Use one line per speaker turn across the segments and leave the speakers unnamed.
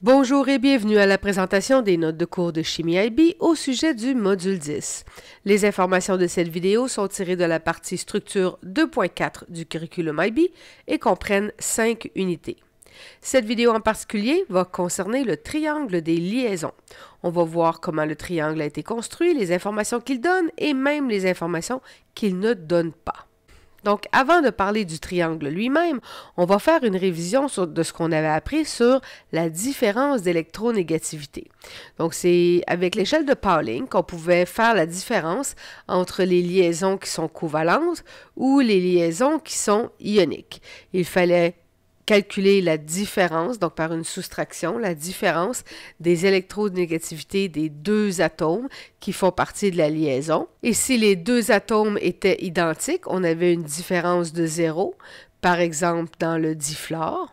Bonjour et bienvenue à la présentation des notes de cours de chimie IB au sujet du module 10. Les informations de cette vidéo sont tirées de la partie structure 2.4 du curriculum IB et comprennent 5 unités. Cette vidéo en particulier va concerner le triangle des liaisons. On va voir comment le triangle a été construit, les informations qu'il donne et même les informations qu'il ne donne pas. Donc, avant de parler du triangle lui-même, on va faire une révision de ce qu'on avait appris sur la différence d'électronégativité. Donc, c'est avec l'échelle de Pauling qu'on pouvait faire la différence entre les liaisons qui sont covalentes ou les liaisons qui sont ioniques. Il fallait calculer la différence, donc par une soustraction, la différence des négativité des deux atomes qui font partie de la liaison. Et si les deux atomes étaient identiques, on avait une différence de zéro, par exemple dans le diflore.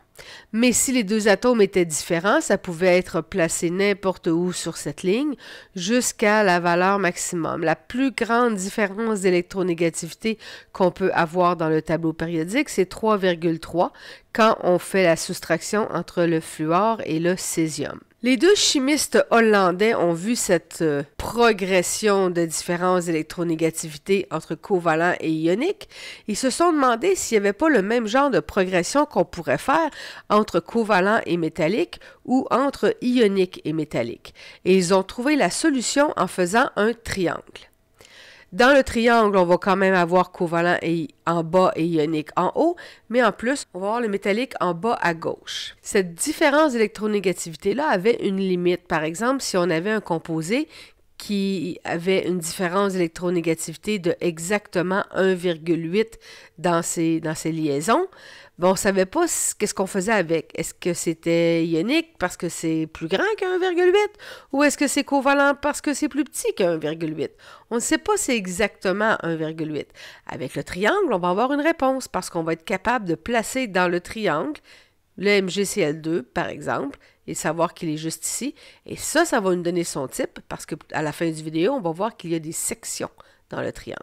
Mais si les deux atomes étaient différents, ça pouvait être placé n'importe où sur cette ligne jusqu'à la valeur maximum. La plus grande différence d'électronégativité qu'on peut avoir dans le tableau périodique, c'est 3,3 quand on fait la soustraction entre le fluor et le césium. Les deux chimistes hollandais ont vu cette euh, progression de différentes électronégativités entre covalent et ionique. Ils se sont demandé s'il n'y avait pas le même genre de progression qu'on pourrait faire entre covalent et métallique ou entre ionique et métallique. Et ils ont trouvé la solution en faisant un triangle. Dans le triangle, on va quand même avoir covalent en bas et ionique en haut, mais en plus, on va avoir le métallique en bas à gauche. Cette différence d'électronégativité-là avait une limite. Par exemple, si on avait un composé qui avait une différence d'électronégativité de exactement 1,8 dans ces, dans ces liaisons. on ne savait pas qu'est-ce qu'on faisait avec. Est-ce que c'était ionique parce que c'est plus grand que 1,8 ou est-ce que c'est covalent parce que c'est plus petit que 1,8? On ne sait pas si c'est exactement 1,8. Avec le triangle, on va avoir une réponse parce qu'on va être capable de placer dans le triangle le MGCL2, par exemple, et savoir qu'il est juste ici. Et ça, ça va nous donner son type, parce qu'à la fin du vidéo, on va voir qu'il y a des sections dans le triangle.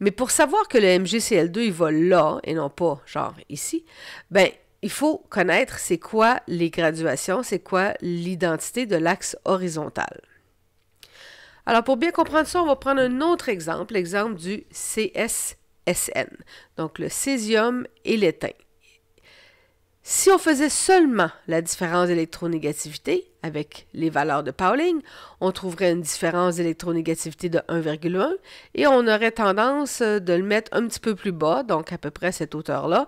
Mais pour savoir que le MGCL2, il va là, et non pas, genre, ici, ben, il faut connaître c'est quoi les graduations, c'est quoi l'identité de l'axe horizontal. Alors, pour bien comprendre ça, on va prendre un autre exemple, l'exemple du CSSN, donc le césium et l'étain. Si on faisait seulement la différence d'électronégativité avec les valeurs de Pauling, on trouverait une différence d'électronégativité de 1,1 et on aurait tendance euh, de le mettre un petit peu plus bas, donc à peu près cette hauteur-là,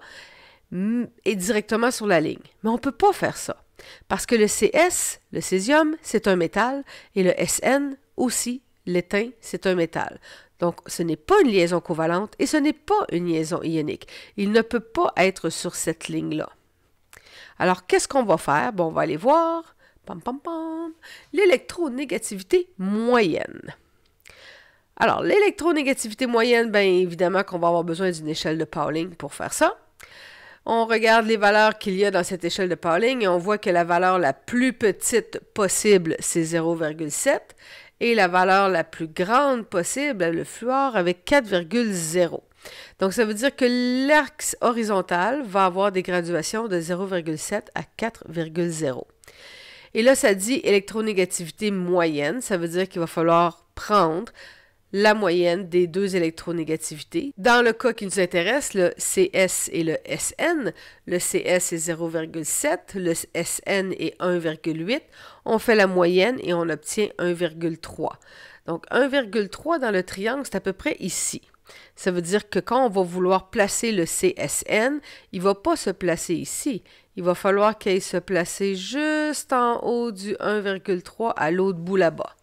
mm, et directement sur la ligne. Mais on ne peut pas faire ça parce que le CS, le césium, c'est un métal et le SN aussi, l'étain, c'est un métal. Donc, ce n'est pas une liaison covalente et ce n'est pas une liaison ionique. Il ne peut pas être sur cette ligne-là. Alors, qu'est-ce qu'on va faire? Bon, on va aller voir pam, pam, l'électronégativité moyenne. Alors, l'électronégativité moyenne, bien évidemment qu'on va avoir besoin d'une échelle de Pauling pour faire ça. On regarde les valeurs qu'il y a dans cette échelle de Pauling et on voit que la valeur la plus petite possible, c'est 0,7 et la valeur la plus grande possible, le fluor, avec 4,0. Donc, ça veut dire que l'axe horizontal va avoir des graduations de 0,7 à 4,0. Et là, ça dit électronégativité moyenne. Ça veut dire qu'il va falloir prendre la moyenne des deux électronégativités. Dans le cas qui nous intéresse, le CS et le SN, le CS est 0,7, le SN est 1,8. On fait la moyenne et on obtient 1,3. Donc 1,3 dans le triangle, c'est à peu près ici. Ça veut dire que quand on va vouloir placer le CSN, il ne va pas se placer ici. Il va falloir qu'il se place juste en haut du 1,3 à l'autre bout là-bas.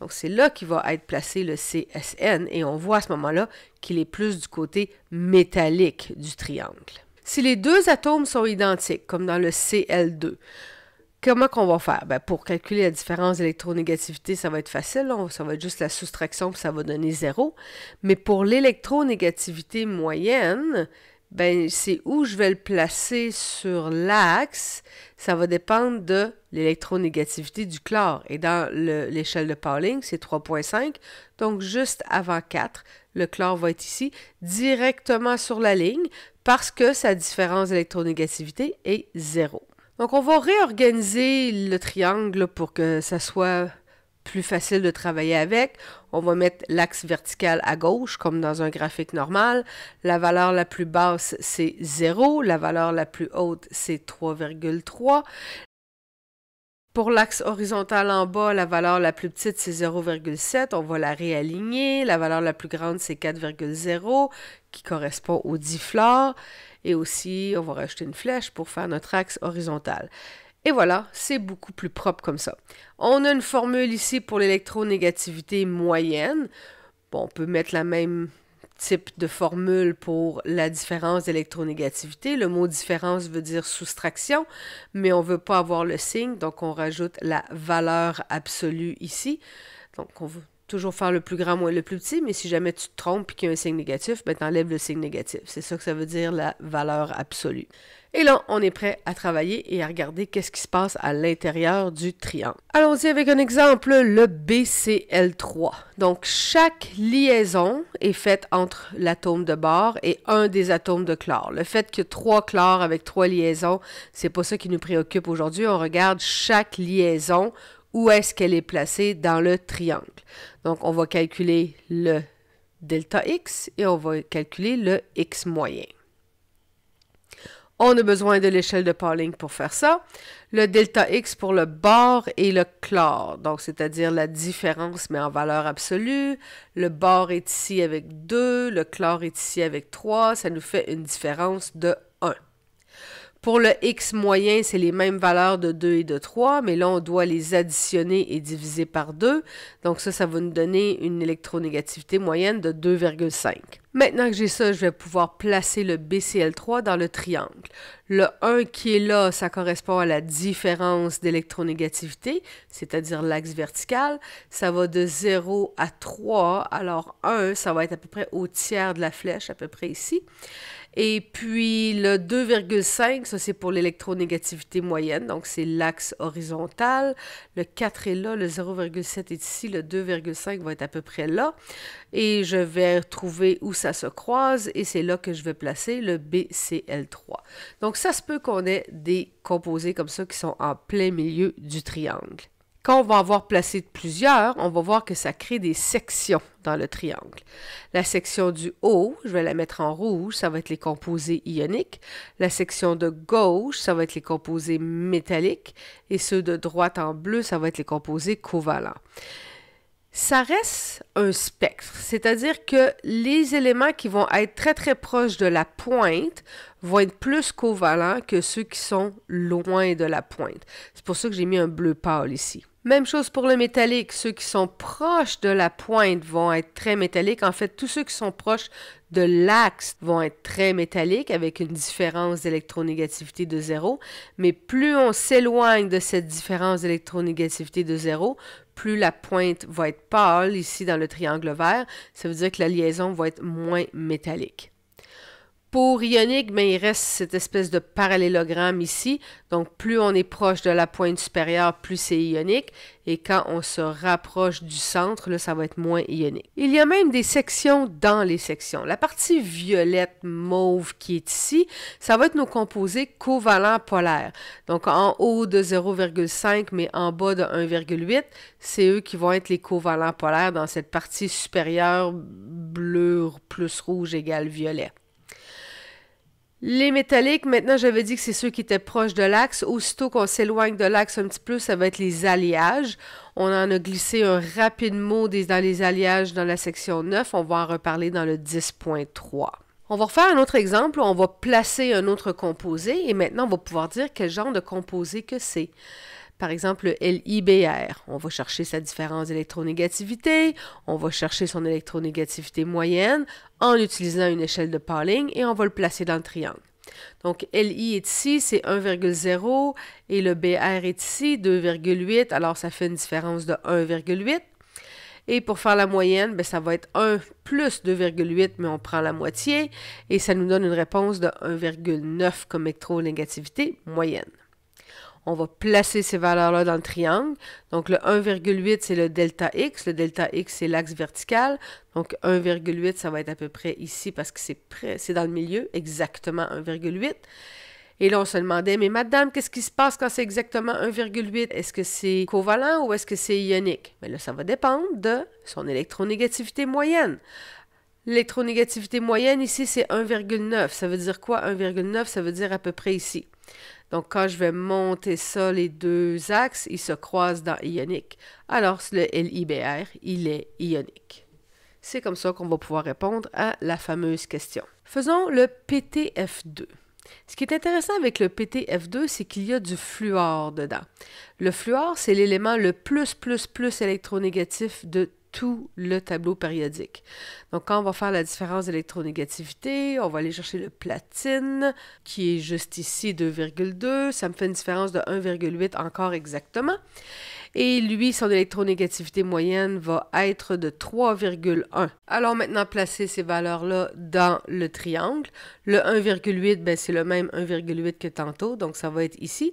Donc, c'est là qu'il va être placé le CSN et on voit à ce moment-là qu'il est plus du côté métallique du triangle. Si les deux atomes sont identiques, comme dans le Cl2, Comment qu'on va faire? Ben, pour calculer la différence d'électronégativité, ça va être facile. Ça va être juste la soustraction, puis ça va donner zéro. Mais pour l'électronégativité moyenne, ben, c'est où je vais le placer sur l'axe. Ça va dépendre de l'électronégativité du chlore. Et dans l'échelle de Pauling, c'est 3.5. Donc, juste avant 4, le chlore va être ici, directement sur la ligne, parce que sa différence d'électronégativité est zéro. Donc on va réorganiser le triangle pour que ça soit plus facile de travailler avec. On va mettre l'axe vertical à gauche, comme dans un graphique normal. La valeur la plus basse, c'est 0. La valeur la plus haute, c'est 3,3. Pour l'axe horizontal en bas, la valeur la plus petite, c'est 0,7. On va la réaligner. La valeur la plus grande, c'est 4,0, qui correspond au fleurs. Et aussi, on va rajouter une flèche pour faire notre axe horizontal. Et voilà, c'est beaucoup plus propre comme ça. On a une formule ici pour l'électronégativité moyenne. Bon, on peut mettre la même type de formule pour la différence d'électronégativité. Le mot différence veut dire soustraction, mais on ne veut pas avoir le signe, donc on rajoute la valeur absolue ici. Donc on veut toujours faire le plus grand moins le plus petit, mais si jamais tu te trompes et qu'il y a un signe négatif, ben t'enlèves le signe négatif. C'est ça que ça veut dire la valeur absolue. Et là, on est prêt à travailler et à regarder qu'est-ce qui se passe à l'intérieur du triangle. Allons-y avec un exemple, le BCL3. Donc, chaque liaison est faite entre l'atome de bord et un des atomes de chlore. Le fait que trois chlores avec trois liaisons, c'est pas ça qui nous préoccupe aujourd'hui. On regarde chaque liaison où est-ce qu'elle est placée dans le triangle. Donc, on va calculer le delta x et on va calculer le x moyen. On a besoin de l'échelle de Pauling pour faire ça. Le delta x pour le bord et le chlore, donc c'est-à-dire la différence mais en valeur absolue. Le bord est ici avec 2, le chlore est ici avec 3, ça nous fait une différence de 1. Pour le x moyen, c'est les mêmes valeurs de 2 et de 3, mais là, on doit les additionner et diviser par 2. Donc ça, ça va nous donner une électronégativité moyenne de 2,5. Maintenant que j'ai ça, je vais pouvoir placer le BCl3 dans le triangle. Le 1 qui est là, ça correspond à la différence d'électronégativité, c'est-à-dire l'axe vertical. Ça va de 0 à 3, alors 1, ça va être à peu près au tiers de la flèche, à peu près ici. Et puis le 2,5, ça c'est pour l'électronégativité moyenne, donc c'est l'axe horizontal. Le 4 est là, le 0,7 est ici, le 2,5 va être à peu près là. Et je vais trouver où ça se croise et c'est là que je vais placer le BCL3. Donc ça se peut qu'on ait des composés comme ça qui sont en plein milieu du triangle. Quand on va avoir placé plusieurs, on va voir que ça crée des sections dans le triangle. La section du haut, je vais la mettre en rouge, ça va être les composés ioniques. La section de gauche, ça va être les composés métalliques. Et ceux de droite en bleu, ça va être les composés covalents. Ça reste un spectre, c'est-à-dire que les éléments qui vont être très très proches de la pointe vont être plus covalents que ceux qui sont loin de la pointe. C'est pour ça que j'ai mis un bleu pâle ici. Même chose pour le métallique. Ceux qui sont proches de la pointe vont être très métalliques. En fait, tous ceux qui sont proches de l'axe vont être très métalliques avec une différence d'électronégativité de zéro. Mais plus on s'éloigne de cette différence d'électronégativité de zéro, plus la pointe va être pâle ici dans le triangle vert. Ça veut dire que la liaison va être moins métallique. Pour ionique, mais il reste cette espèce de parallélogramme ici. Donc, plus on est proche de la pointe supérieure, plus c'est ionique. Et quand on se rapproche du centre, là, ça va être moins ionique. Il y a même des sections dans les sections. La partie violette mauve qui est ici, ça va être nos composés covalents polaires. Donc, en haut de 0,5, mais en bas de 1,8, c'est eux qui vont être les covalents polaires dans cette partie supérieure bleu plus rouge égale violet. Les métalliques, maintenant, j'avais dit que c'est ceux qui étaient proches de l'axe. Aussitôt qu'on s'éloigne de l'axe un petit peu, ça va être les alliages. On en a glissé un rapide mot dans les alliages dans la section 9. On va en reparler dans le 10.3. On va refaire un autre exemple. On va placer un autre composé et maintenant, on va pouvoir dire quel genre de composé que c'est. Par exemple, le LIBR. On va chercher sa différence d'électronégativité, on va chercher son électronégativité moyenne en utilisant une échelle de Pauling et on va le placer dans le triangle. Donc, LI est ici, c'est 1,0 et le BR est ici, 2,8. Alors, ça fait une différence de 1,8. Et pour faire la moyenne, bien, ça va être 1 plus 2,8, mais on prend la moitié. Et ça nous donne une réponse de 1,9 comme électronégativité moyenne on va placer ces valeurs-là dans le triangle. Donc le 1,8, c'est le delta X. Le delta X, c'est l'axe vertical. Donc 1,8, ça va être à peu près ici parce que c'est dans le milieu, exactement 1,8. Et là, on se demandait, mais madame, qu'est-ce qui se passe quand c'est exactement 1,8? Est-ce que c'est covalent ou est-ce que c'est ionique? Mais là, ça va dépendre de son électronégativité moyenne. L'électronégativité moyenne ici, c'est 1,9. Ça veut dire quoi 1,9? Ça veut dire à peu près ici. Donc, quand je vais monter ça, les deux axes, ils se croisent dans ionique. Alors, le LIBR, il est ionique. C'est comme ça qu'on va pouvoir répondre à la fameuse question. Faisons le PTF2. Ce qui est intéressant avec le PTF2, c'est qu'il y a du fluor dedans. Le fluor, c'est l'élément le plus, plus, plus électronégatif de tout le tableau périodique. Donc, quand on va faire la différence d'électronégativité, on va aller chercher le platine, qui est juste ici 2,2. Ça me fait une différence de 1,8 encore exactement. Et lui, son électronégativité moyenne va être de 3,1. Alors maintenant, placer ces valeurs-là dans le triangle. Le 1,8, ben, c'est le même 1,8 que tantôt, donc ça va être ici.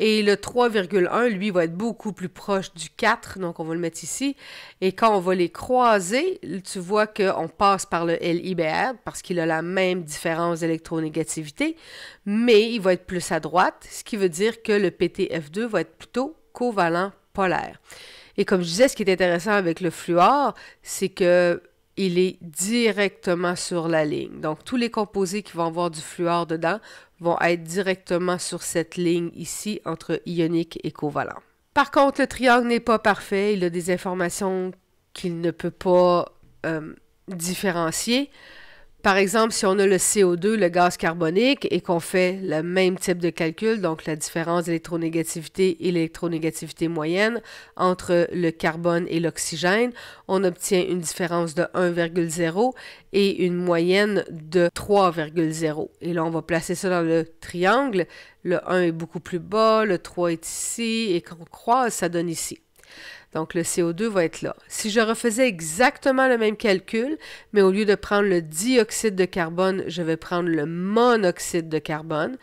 Et le 3,1, lui, va être beaucoup plus proche du 4, donc on va le mettre ici. Et quand on va les croiser, tu vois qu'on passe par le LIBR parce qu'il a la même différence d'électronégativité, mais il va être plus à droite, ce qui veut dire que le PTF2 va être plutôt covalent polaire. Et comme je disais, ce qui est intéressant avec le fluor, c'est que il est directement sur la ligne. Donc, tous les composés qui vont avoir du fluor dedans vont être directement sur cette ligne ici entre ionique et covalent. Par contre, le triangle n'est pas parfait. Il a des informations qu'il ne peut pas euh, différencier. Par exemple, si on a le CO2, le gaz carbonique, et qu'on fait le même type de calcul, donc la différence d'électronégativité et l'électronégativité moyenne entre le carbone et l'oxygène, on obtient une différence de 1,0 et une moyenne de 3,0. Et là, on va placer ça dans le triangle. Le 1 est beaucoup plus bas, le 3 est ici, et quand on croise, ça donne ici. Donc, le CO2 va être là. Si je refaisais exactement le même calcul, mais au lieu de prendre le dioxyde de carbone, je vais prendre le monoxyde de carbone,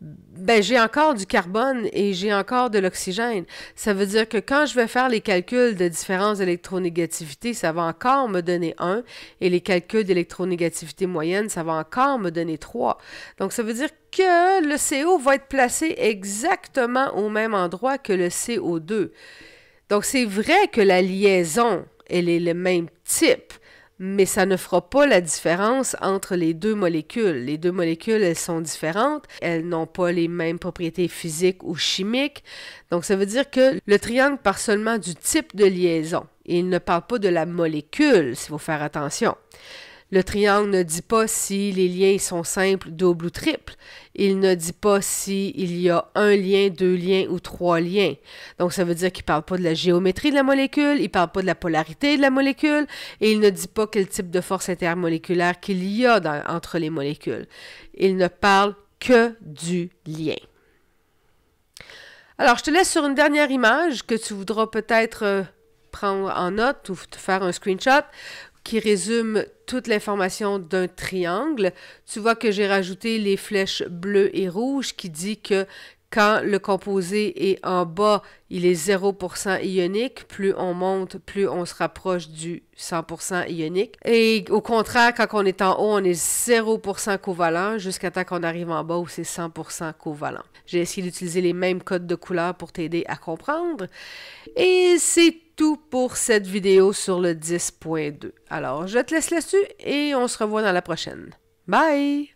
ben j'ai encore du carbone et j'ai encore de l'oxygène. Ça veut dire que quand je vais faire les calculs de différence d'électronégativité, ça va encore me donner 1 et les calculs d'électronégativité moyenne, ça va encore me donner 3. Donc ça veut dire que le CO va être placé exactement au même endroit que le CO2. Donc c'est vrai que la liaison, elle est le même type, mais ça ne fera pas la différence entre les deux molécules. Les deux molécules, elles sont différentes, elles n'ont pas les mêmes propriétés physiques ou chimiques. Donc ça veut dire que le triangle part seulement du type de liaison. il ne parle pas de la molécule, s'il faut faire attention. Le triangle ne dit pas si les liens sont simples, doubles ou triples. Il ne dit pas s'il y a un lien, deux liens ou trois liens. Donc, ça veut dire qu'il ne parle pas de la géométrie de la molécule, il ne parle pas de la polarité de la molécule, et il ne dit pas quel type de force intermoléculaire qu'il y a entre les molécules. Il ne parle que du lien. Alors, je te laisse sur une dernière image que tu voudras peut-être euh, prendre en note ou te faire un screenshot qui résume toute l'information d'un triangle. Tu vois que j'ai rajouté les flèches bleues et rouges qui dit que quand le composé est en bas, il est 0% ionique. Plus on monte, plus on se rapproche du 100% ionique. Et au contraire, quand on est en haut, on est 0% covalent jusqu'à temps qu'on arrive en bas où c'est 100% covalent. J'ai essayé d'utiliser les mêmes codes de couleur pour t'aider à comprendre. Et c'est pour cette vidéo sur le 10.2. Alors, je te laisse là-dessus et on se revoit dans la prochaine. Bye!